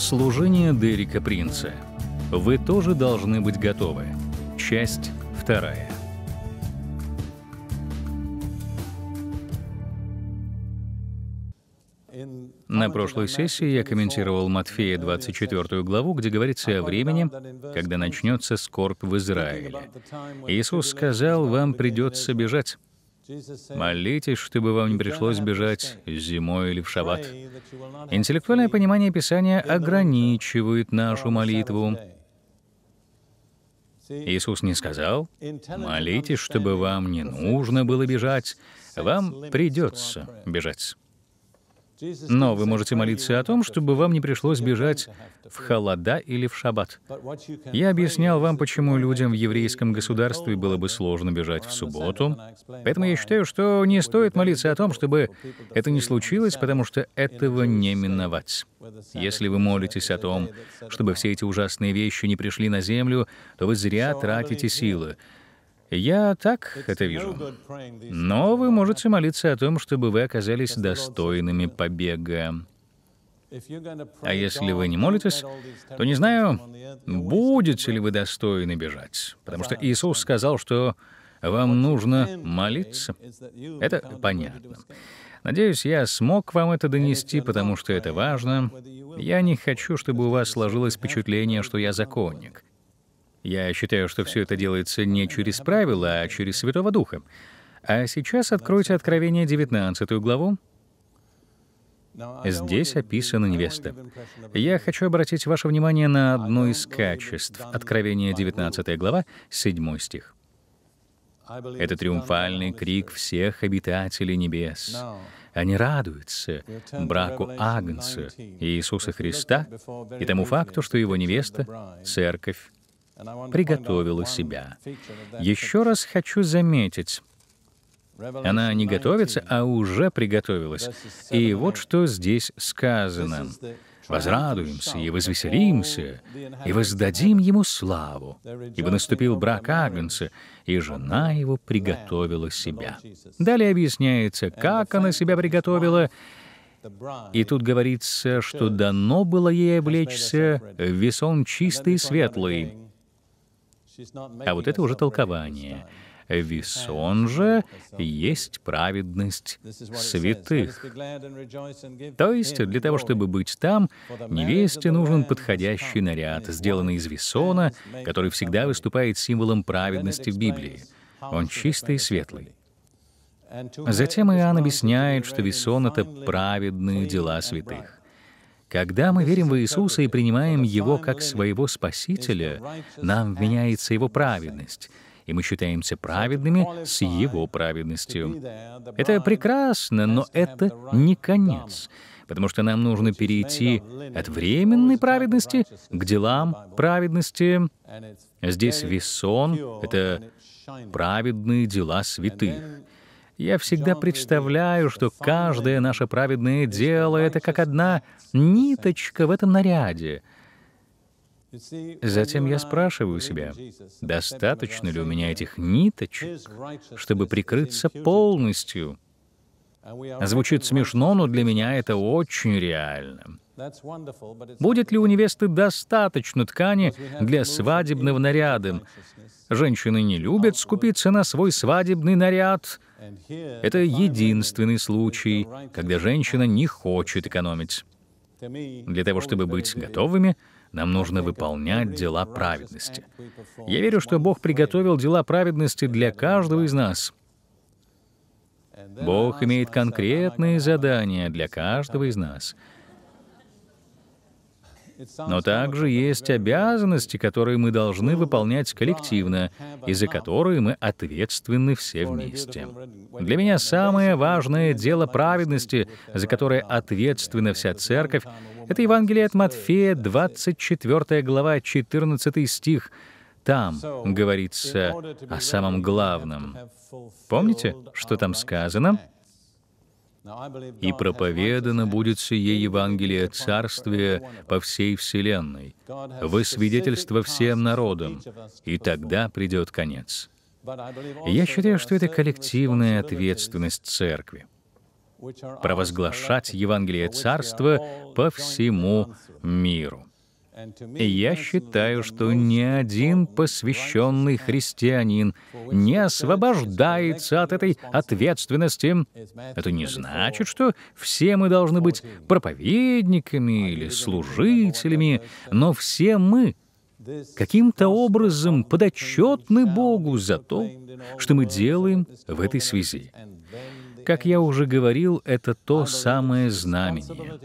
Служение Дерека Принца. Вы тоже должны быть готовы. Часть вторая. На прошлой сессии я комментировал Матфея 24 главу, где говорится о времени, когда начнется скорбь в Израиле. Иисус сказал, вам придется бежать. Молитесь, чтобы вам не пришлось бежать зимой или в шаббат. Интеллектуальное понимание Писания ограничивает нашу молитву. Иисус не сказал, молитесь, чтобы вам не нужно было бежать, вам придется бежать. Но вы можете молиться о том, чтобы вам не пришлось бежать в холода или в шаббат. Я объяснял вам, почему людям в еврейском государстве было бы сложно бежать в субботу. Поэтому я считаю, что не стоит молиться о том, чтобы это не случилось, потому что этого не миновать. Если вы молитесь о том, чтобы все эти ужасные вещи не пришли на землю, то вы зря тратите силы. Я так это вижу. Но вы можете молиться о том, чтобы вы оказались достойными побега. А если вы не молитесь, то не знаю, будете ли вы достойны бежать. Потому что Иисус сказал, что вам нужно молиться. Это понятно. Надеюсь, я смог вам это донести, потому что это важно. Я не хочу, чтобы у вас сложилось впечатление, что я законник. Я считаю, что все это делается не через правила, а через Святого Духа. А сейчас откройте Откровение 19 главу. Здесь описана невеста. Я хочу обратить ваше внимание на одно из качеств. Откровение 19 глава, 7 стих. Это триумфальный крик всех обитателей небес. Они радуются браку Агнца, Иисуса Христа и тому факту, что его невеста — церковь приготовила себя. Еще раз хочу заметить, она не готовится, а уже приготовилась. И вот что здесь сказано. «Возрадуемся и возвеселимся, и воздадим ему славу, ибо наступил брак Агнца, и жена его приготовила себя». Далее объясняется, как она себя приготовила, и тут говорится, что дано было ей облечься в весон чистый и светлый, а вот это уже толкование. Висон же есть праведность святых. То есть для того, чтобы быть там, невесте нужен подходящий наряд, сделанный из весона, который всегда выступает символом праведности в Библии. Он чистый и светлый. Затем Иоанн объясняет, что весон — это праведные дела святых. Когда мы верим в Иисуса и принимаем Его как своего Спасителя, нам вменяется Его праведность, и мы считаемся праведными с Его праведностью. Это прекрасно, но это не конец, потому что нам нужно перейти от временной праведности к делам праведности. Здесь весон — это праведные дела святых. Я всегда представляю, что каждое наше праведное дело — это как одна ниточка в этом наряде. Затем я спрашиваю себя, достаточно ли у меня этих ниточек, чтобы прикрыться полностью? Звучит смешно, но для меня это очень реально. Будет ли у невесты достаточно ткани для свадебного наряда? Женщины не любят скупиться на свой свадебный наряд. Это единственный случай, когда женщина не хочет экономить. Для того, чтобы быть готовыми, нам нужно выполнять дела праведности. Я верю, что Бог приготовил дела праведности для каждого из нас. Бог имеет конкретные задания для каждого из нас — но также есть обязанности, которые мы должны выполнять коллективно, и за которые мы ответственны все вместе. Для меня самое важное дело праведности, за которое ответственна вся церковь, это Евангелие от Матфея, 24 глава, 14 стих, там говорится о самом главном. Помните, что там сказано? и проповедано будет сие Евангелие Царствия по всей вселенной, во свидетельство всем народам, и тогда придет конец. Я считаю, что это коллективная ответственность Церкви — провозглашать Евангелие Царства по всему миру я считаю, что ни один посвященный христианин не освобождается от этой ответственности. Это не значит, что все мы должны быть проповедниками или служителями, но все мы каким-то образом подотчетны Богу за то, что мы делаем в этой связи. Как я уже говорил, это то самое знамение,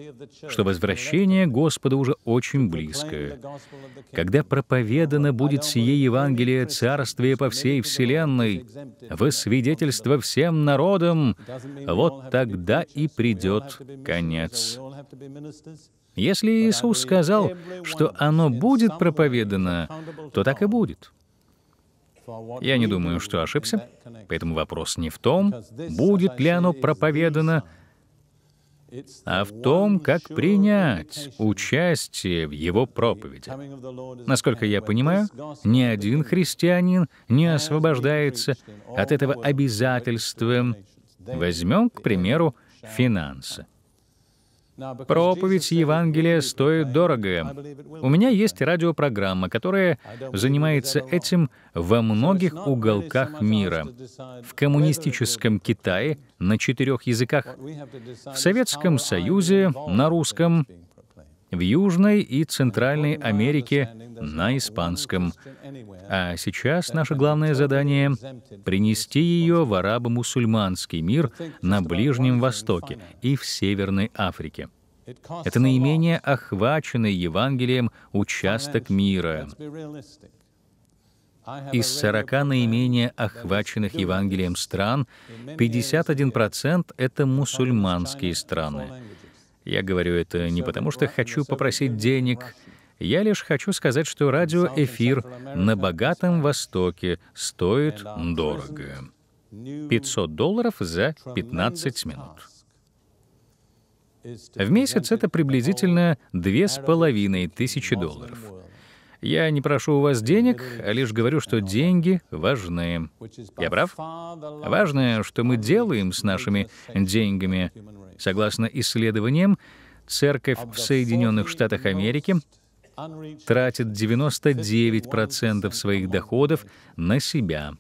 что возвращение Господа уже очень близко. Когда проповедано будет сие Евангелие Царствия по всей вселенной, во свидетельство всем народам, вот тогда и придет конец. Если Иисус сказал, что оно будет проповедано, то так и будет. Я не думаю, что ошибся, поэтому вопрос не в том, будет ли оно проповедано, а в том, как принять участие в его проповеди. Насколько я понимаю, ни один христианин не освобождается от этого обязательства. Возьмем, к примеру, финансы. Проповедь Евангелия стоит дорого. У меня есть радиопрограмма, которая занимается этим во многих уголках мира. В коммунистическом Китае на четырех языках, в Советском Союзе на русском, в Южной и Центральной Америке на испанском. А сейчас наше главное задание — принести ее в арабо-мусульманский мир на Ближнем Востоке и в Северной Африке. Это наименее охваченный Евангелием участок мира. Из 40 наименее охваченных Евангелием стран 51% — это мусульманские страны. Я говорю это не потому, что хочу попросить денег. Я лишь хочу сказать, что радиоэфир на Богатом Востоке стоит дорого. 500 долларов за 15 минут. В месяц это приблизительно 2500 долларов. Я не прошу у вас денег, а лишь говорю, что деньги важны. Я прав? Важное, что мы делаем с нашими деньгами, Согласно исследованиям, церковь в Соединенных Штатах Америки тратит 99% своих доходов на себя.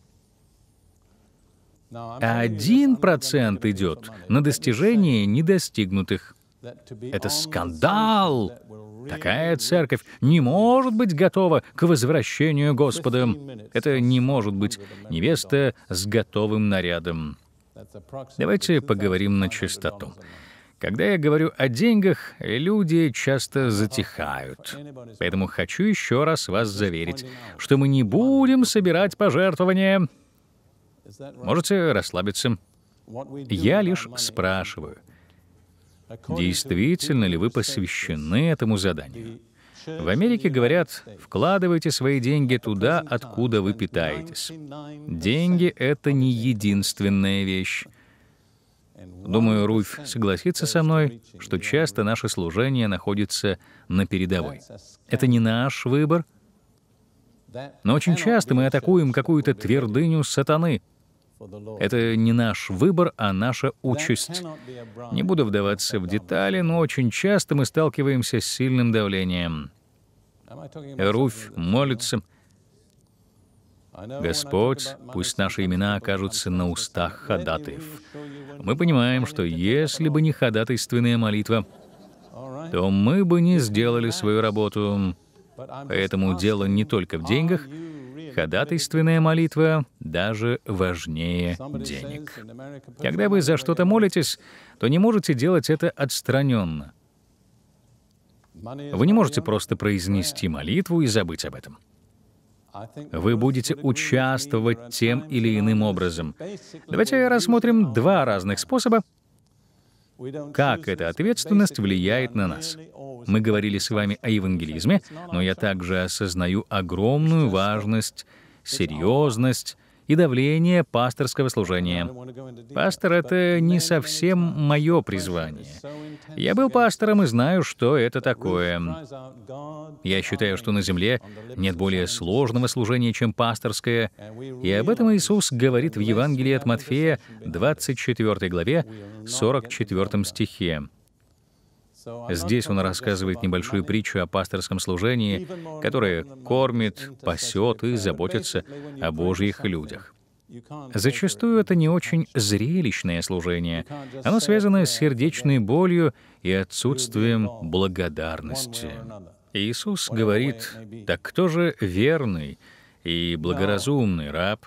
А 1% идет на достижение недостигнутых. Это скандал! Такая церковь не может быть готова к возвращению Господа. Это не может быть невеста с готовым нарядом. Давайте поговорим на чистоту. Когда я говорю о деньгах, люди часто затихают. Поэтому хочу еще раз вас заверить, что мы не будем собирать пожертвования. Можете расслабиться. Я лишь спрашиваю, действительно ли вы посвящены этому заданию? В Америке говорят, вкладывайте свои деньги туда, откуда вы питаетесь. Деньги — это не единственная вещь. Думаю, Руфь согласится со мной, что часто наше служение находится на передовой. Это не наш выбор, но очень часто мы атакуем какую-то твердыню сатаны. Это не наш выбор, а наша участь. Не буду вдаваться в детали, но очень часто мы сталкиваемся с сильным давлением. Руфь молится. Господь, пусть наши имена окажутся на устах ходатаев. Мы понимаем, что если бы не ходатайственная молитва, то мы бы не сделали свою работу. Поэтому дело не только в деньгах. Ходатайственная молитва даже важнее денег. Когда вы за что-то молитесь, то не можете делать это отстраненно. Вы не можете просто произнести молитву и забыть об этом. Вы будете участвовать тем или иным образом. Давайте рассмотрим два разных способа, как эта ответственность влияет на нас. Мы говорили с вами о евангелизме, но я также осознаю огромную важность, серьезность и давление пасторского служения. Пастор — это не совсем мое призвание. Я был пастором и знаю, что это такое. Я считаю, что на земле нет более сложного служения, чем пасторское, и об этом Иисус говорит в Евангелии от Матфея, 24 главе, 44 стихе. Здесь он рассказывает небольшую притчу о пасторском служении, которое кормит, пасет и заботится о Божьих людях. Зачастую это не очень зрелищное служение. Оно связано с сердечной болью и отсутствием благодарности. Иисус говорит, «Так кто же верный и благоразумный раб,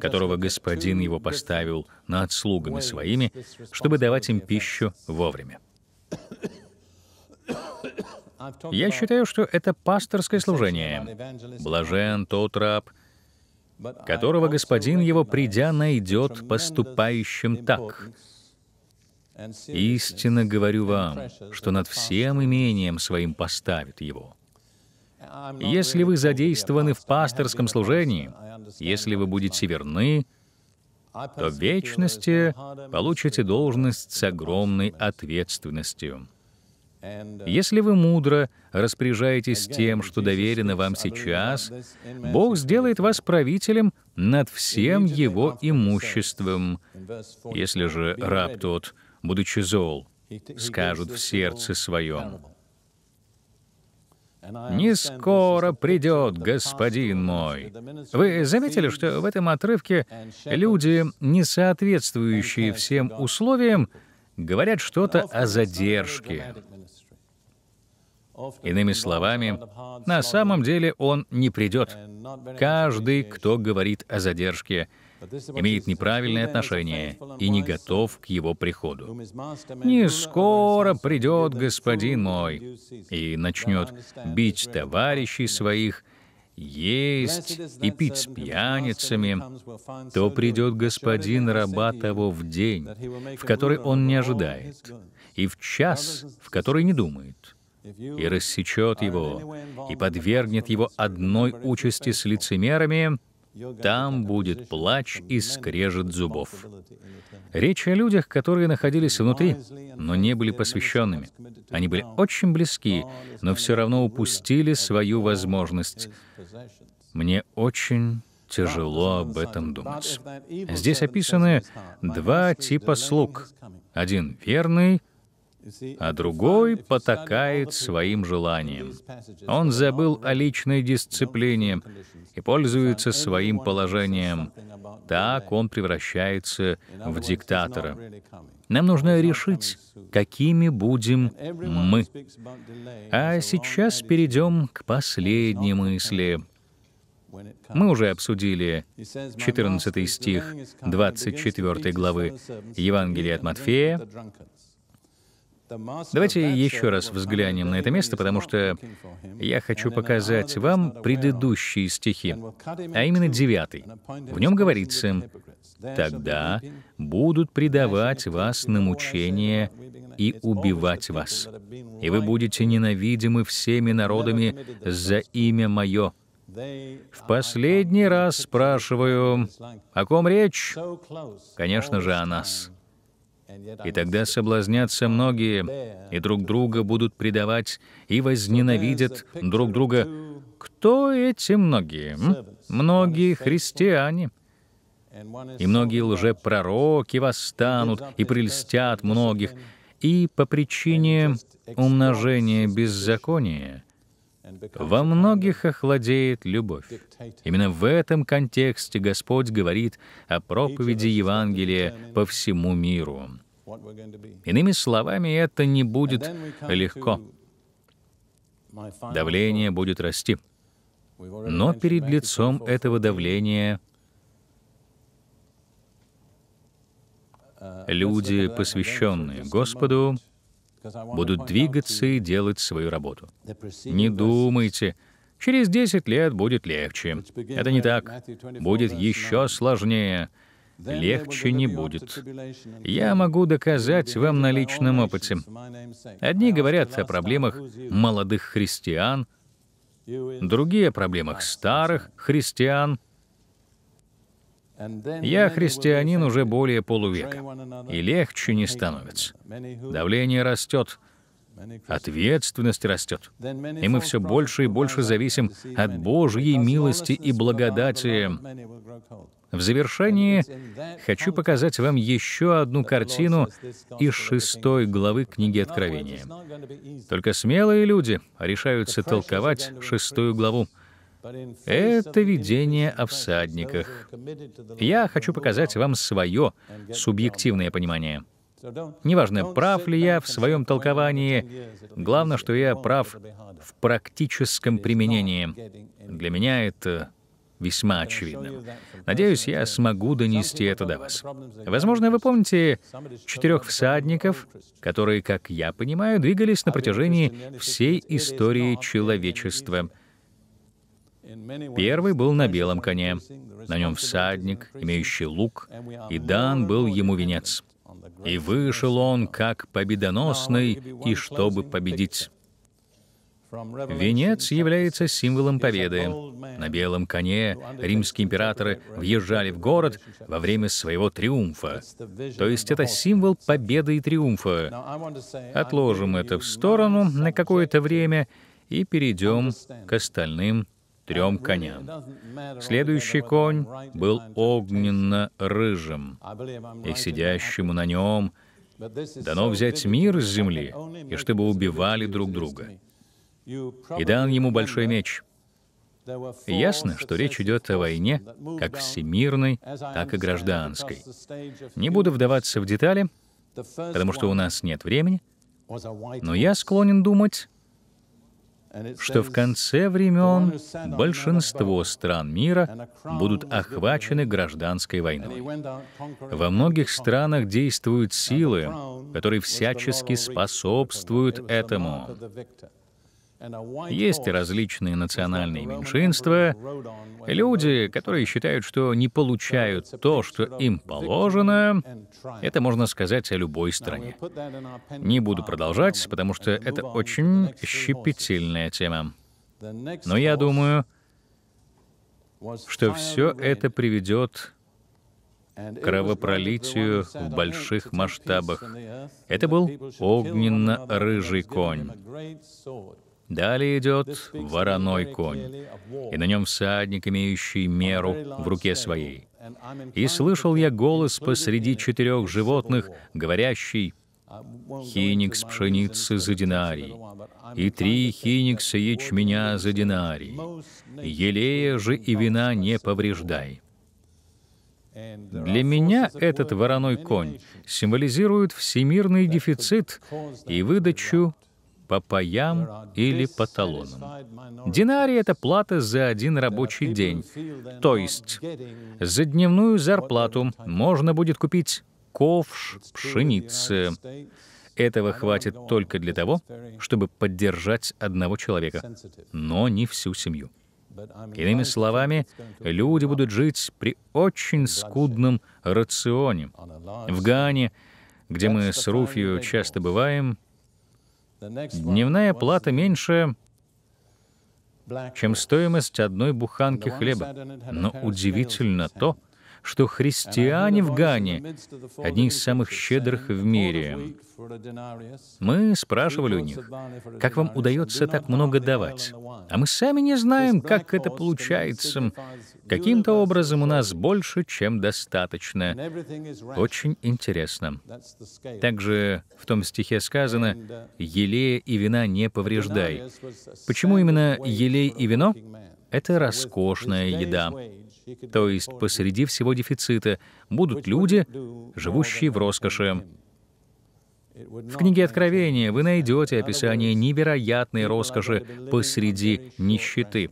которого господин его поставил над слугами своими, чтобы давать им пищу вовремя?» Я считаю, что это пасторское служение. Блажен тот раб, которого Господин его, придя, найдет поступающим так. Истинно говорю вам, что над всем имением своим поставит его. Если вы задействованы в пасторском служении, если вы будете верны, то в вечности получите должность с огромной ответственностью. Если вы мудро распоряжаетесь тем, что доверено вам сейчас, Бог сделает вас правителем над всем его имуществом. Если же раб тот, будучи зол, скажет в сердце своем, «Не скоро придет, господин мой». Вы заметили, что в этом отрывке люди, не соответствующие всем условиям, говорят что-то о задержке. Иными словами, на самом деле он не придет. Каждый, кто говорит о задержке — имеет неправильное отношение и не готов к его приходу. «Не скоро придет Господин мой» и начнет бить товарищей своих, есть и пить с пьяницами, то придет господин раба того в день, в который он не ожидает, и в час, в который не думает, и рассечет его, и подвергнет его одной участи с лицемерами, там будет плач и скрежет зубов. Речь о людях, которые находились внутри, но не были посвященными. Они были очень близки, но все равно упустили свою возможность. Мне очень тяжело об этом думать. Здесь описаны два типа слуг. Один верный, а другой потакает своим желаниям. Он забыл о личной дисциплине и пользуется своим положением. Так он превращается в диктатора. Нам нужно решить, какими будем мы. А сейчас перейдем к последней мысли. Мы уже обсудили 14 стих 24 главы Евангелия от Матфея, Давайте еще раз взглянем на это место, потому что я хочу показать вам предыдущие стихи, а именно девятый. В нем говорится, «Тогда будут предавать вас на мучение и убивать вас, и вы будете ненавидимы всеми народами за имя Мое». В последний раз спрашиваю, о ком речь? Конечно же, о нас. И тогда соблазнятся многие, и друг друга будут предавать, и возненавидят друг друга. Кто эти многие? Многие христиане. И многие лжепророки восстанут и прельстят многих, и по причине умножения беззакония во многих охладеет любовь. Именно в этом контексте Господь говорит о проповеди Евангелия по всему миру. Иными словами, это не будет легко. Давление будет расти. Но перед лицом этого давления uh, люди, посвященные Господу, будут двигаться и делать свою работу. Не думайте, через 10 лет будет легче. Это не так. Будет еще сложнее легче не будет. Я могу доказать вам на личном опыте. Одни говорят о проблемах молодых христиан, другие о проблемах старых христиан. Я христианин уже более полувека, и легче не становится. Давление растет — ответственность растет. И мы все больше и больше зависим от Божьей милости и благодати. В завершении хочу показать вам еще одну картину из шестой главы книги Откровения. Только смелые люди решаются толковать шестую главу. Это видение о всадниках. Я хочу показать вам свое субъективное понимание — Неважно, прав ли я в своем толковании, главное, что я прав в практическом применении. Для меня это весьма очевидно. Надеюсь, я смогу донести это до вас. Возможно, вы помните четырех всадников, которые, как я понимаю, двигались на протяжении всей истории человечества. Первый был на белом коне, на нем всадник, имеющий лук, и дан был ему венец. И вышел он как победоносный, и чтобы победить. Венец является символом победы. На белом коне римские императоры въезжали в город во время своего триумфа. То есть это символ победы и триумфа. Отложим это в сторону на какое-то время и перейдем к остальным трем коням. Следующий конь был огненно-рыжим, и сидящему на нем дано взять мир с земли, и чтобы убивали друг друга. И дан ему большой меч. ясно, что речь идет о войне, как всемирной, так и гражданской. Не буду вдаваться в детали, потому что у нас нет времени, но я склонен думать, что в конце времен большинство стран мира будут охвачены гражданской войной. Во многих странах действуют силы, которые всячески способствуют этому. Есть различные национальные меньшинства, люди, которые считают, что не получают то, что им положено. Это можно сказать о любой стране. Не буду продолжать, потому что это очень щепетильная тема. Но я думаю, что все это приведет к кровопролитию в больших масштабах. Это был огненно-рыжий конь. Далее идет вороной конь, и на нем всадник, имеющий меру в руке своей. И слышал я голос посреди четырех животных, говорящий, «Хиникс пшеницы за динарий, и три хиникса ячменя за динарий, елея же и вина не повреждай». Для меня этот вороной конь символизирует всемирный дефицит и выдачу по паям или по талонам. Динарий — это плата за один рабочий день, то есть за дневную зарплату можно будет купить ковш пшеницы. Этого хватит только для того, чтобы поддержать одного человека, но не всю семью. Иными словами, люди будут жить при очень скудном рационе. В Гане, где мы с Руфью часто бываем, Дневная плата меньше, чем стоимость одной буханки хлеба. Но удивительно то, что христиане в Гане — одни из самых щедрых в мире. Мы спрашивали у них, как вам удается так много давать? А мы сами не знаем, как это получается. Каким-то образом у нас больше, чем достаточно. Очень интересно. Также в том стихе сказано «Елея и вина не повреждай». Почему именно елей и вино? Это роскошная еда. То есть посреди всего дефицита будут люди, живущие в роскоши. В книге Откровения вы найдете описание невероятной роскоши посреди нищеты.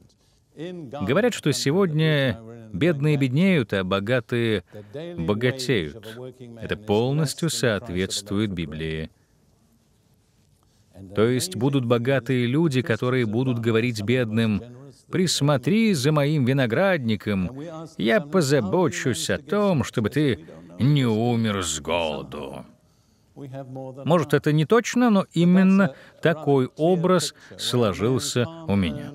Говорят, что сегодня бедные беднеют, а богатые богатеют. Это полностью соответствует Библии. То есть будут богатые люди, которые будут говорить бедным, присмотри за моим виноградником, я позабочусь о том, чтобы ты не умер с голоду». Может, это не точно, но именно такой образ сложился у меня.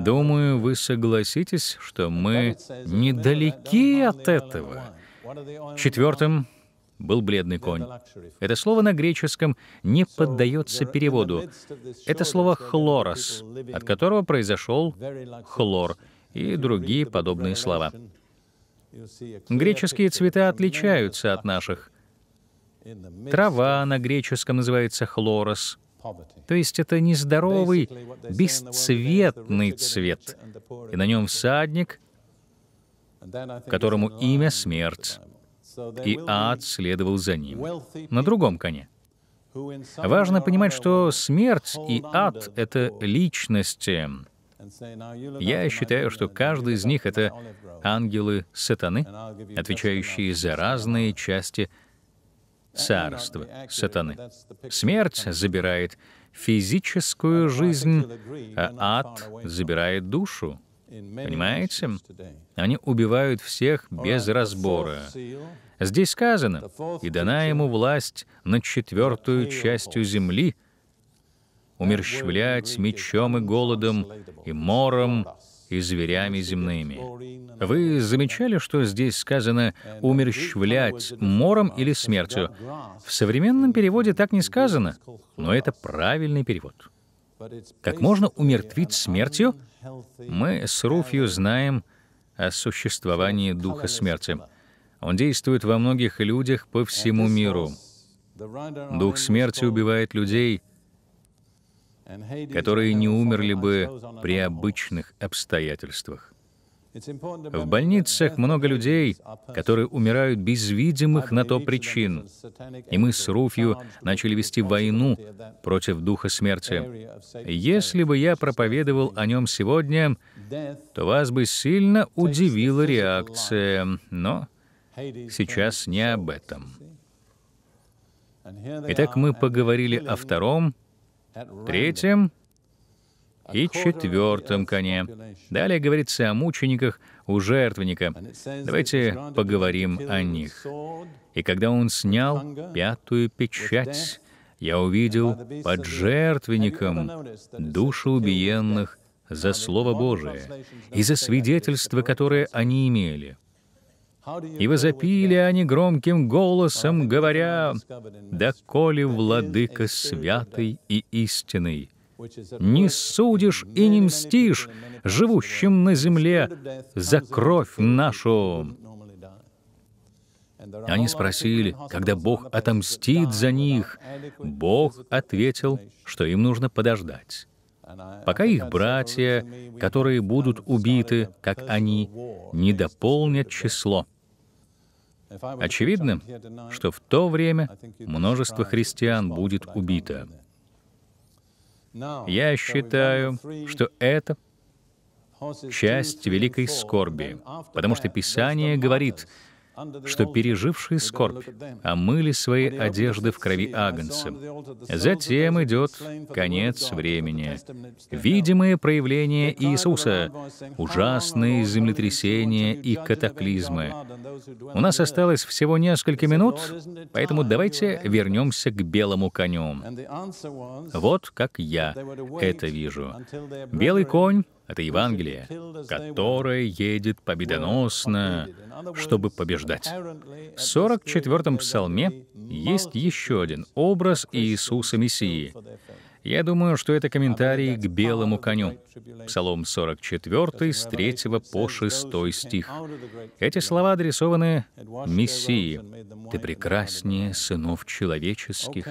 Думаю, вы согласитесь, что мы недалеки от этого. Четвертым, был бледный конь. Это слово на греческом не поддается переводу. Это слово «хлорос», от которого произошел «хлор» и другие подобные слова. Греческие цвета отличаются от наших. Трава на греческом называется хлорос, то есть это нездоровый, бесцветный цвет, и на нем всадник, которому имя — смерть и ад следовал за ним на другом коне. Важно понимать, что смерть и ад — это личности. Я считаю, что каждый из них — это ангелы сатаны, отвечающие за разные части царства сатаны. Смерть забирает физическую жизнь, а ад забирает душу. Понимаете? Они убивают всех без разбора. Здесь сказано, «И дана ему власть над четвертую частью земли умерщвлять мечом и голодом, и мором, и зверями земными». Вы замечали, что здесь сказано «умерщвлять мором или смертью»? В современном переводе так не сказано, но это правильный перевод. Как можно умертвить смертью — мы с Руфью знаем о существовании Духа Смерти. Он действует во многих людях по всему миру. Дух Смерти убивает людей, которые не умерли бы при обычных обстоятельствах. В больницах много людей, которые умирают без видимых на то причин. И мы с Руфью начали вести войну против духа смерти. Если бы я проповедовал о нем сегодня, то вас бы сильно удивила реакция, но сейчас не об этом. Итак, мы поговорили о втором, третьем — и четвертом коне. Далее говорится о мучениках у жертвенника. Давайте поговорим о них. «И когда он снял пятую печать, я увидел под жертвенником души убиенных за Слово Божие и за свидетельство, которое они имели. И возопили они громким голосом, говоря, «Доколе, Владыка святый и истинный, не судишь и не мстишь живущим на земле за кровь нашу». Они спросили, когда Бог отомстит за них. Бог ответил, что им нужно подождать, пока их братья, которые будут убиты, как они, не дополнят число. Очевидно, что в то время множество христиан будет убито. Я считаю, что это часть великой скорби, потому что Писание говорит, что пережившие скорбь омыли свои одежды в крови Агнца. Затем идет конец времени. Видимые проявления Иисуса, ужасные землетрясения и катаклизмы. У нас осталось всего несколько минут, поэтому давайте вернемся к белому коню. Вот как я это вижу. Белый конь это Евангелие, которое едет победоносно, чтобы побеждать. В 44-м псалме есть еще один образ Иисуса Мессии. Я думаю, что это комментарий к белому коню. Псалом 44 с 3 по 6 стих. Эти слова адресованы Мессии. «Ты прекраснее сынов человеческих,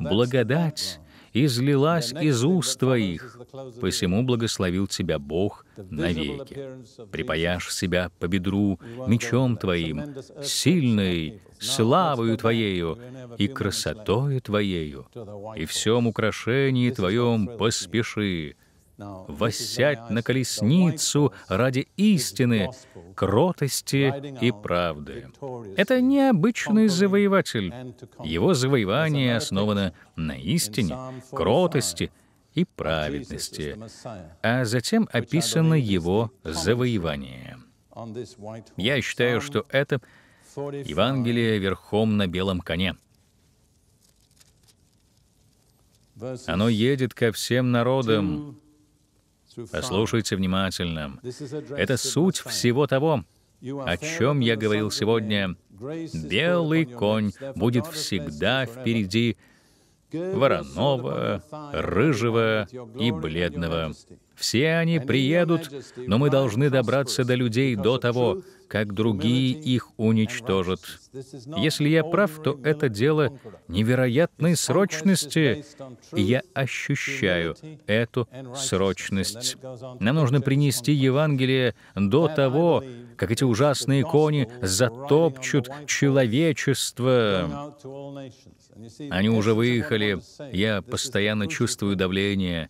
благодать излилась из уст твоих, посему благословил тебя Бог навеки. Припаяшь себя по бедру мечом твоим, сильной, славою Твоею и красотою Твоею, и всем украшении Твоем поспеши, воссядь на колесницу ради истины, кротости и правды. Это необычный завоеватель. Его завоевание основано на истине, кротости и праведности, а затем описано его завоевание. Я считаю, что это Евангелие верхом на белом коне. Оно едет ко всем народам, Послушайте внимательно. Это суть всего того, о чем я говорил сегодня. Белый конь будет всегда впереди вороного, рыжего и бледного. Все они приедут, но мы должны добраться до людей до того, как другие их уничтожат. Если я прав, то это дело невероятной срочности, и я ощущаю эту срочность. Нам нужно принести Евангелие до того, как эти ужасные кони затопчут человечество. Они уже выехали. Я постоянно чувствую давление,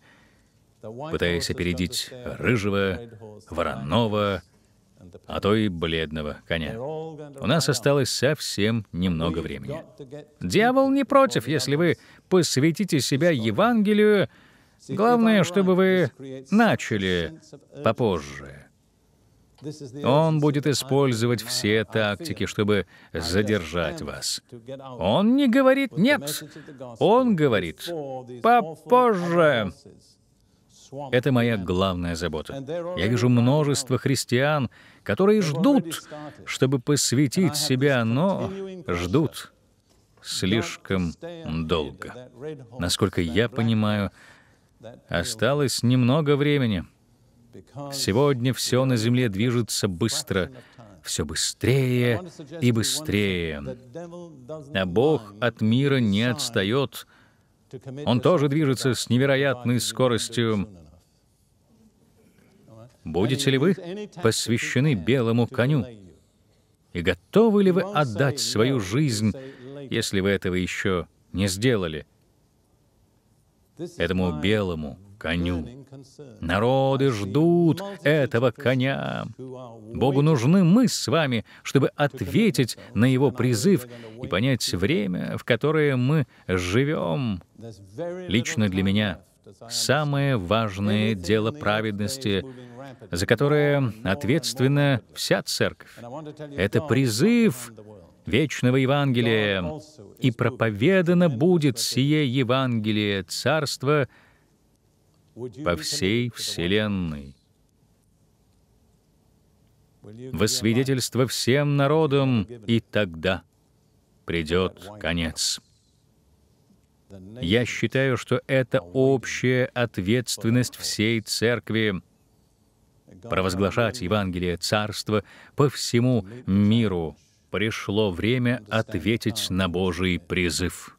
пытаясь опередить Рыжего, Воронова, а то и бледного коня. У нас осталось совсем немного времени. Дьявол не против, если вы посвятите себя Евангелию. Главное, чтобы вы начали попозже. Он будет использовать все тактики, чтобы задержать вас. Он не говорит «нет», он говорит «попозже». Это моя главная забота. Я вижу множество христиан, которые ждут, чтобы посвятить себя, но ждут слишком долго. Насколько я понимаю, осталось немного времени. Сегодня все на Земле движется быстро, все быстрее и быстрее. А Бог от мира не отстает — он тоже движется с невероятной скоростью. Будете ли вы посвящены белому коню? И готовы ли вы отдать свою жизнь, если вы этого еще не сделали, этому белому коню. Народы ждут этого коня. Богу нужны мы с вами, чтобы ответить на его призыв и понять время, в которое мы живем. Лично для меня самое важное дело праведности, за которое ответственна вся церковь. Это призыв вечного Евангелия, и проповедано будет сие Евангелие Царства по всей Вселенной. Во свидетельство всем народам, и тогда придет конец. Я считаю, что это общая ответственность всей Церкви провозглашать Евангелие Царства по всему миру. Пришло время ответить на Божий призыв.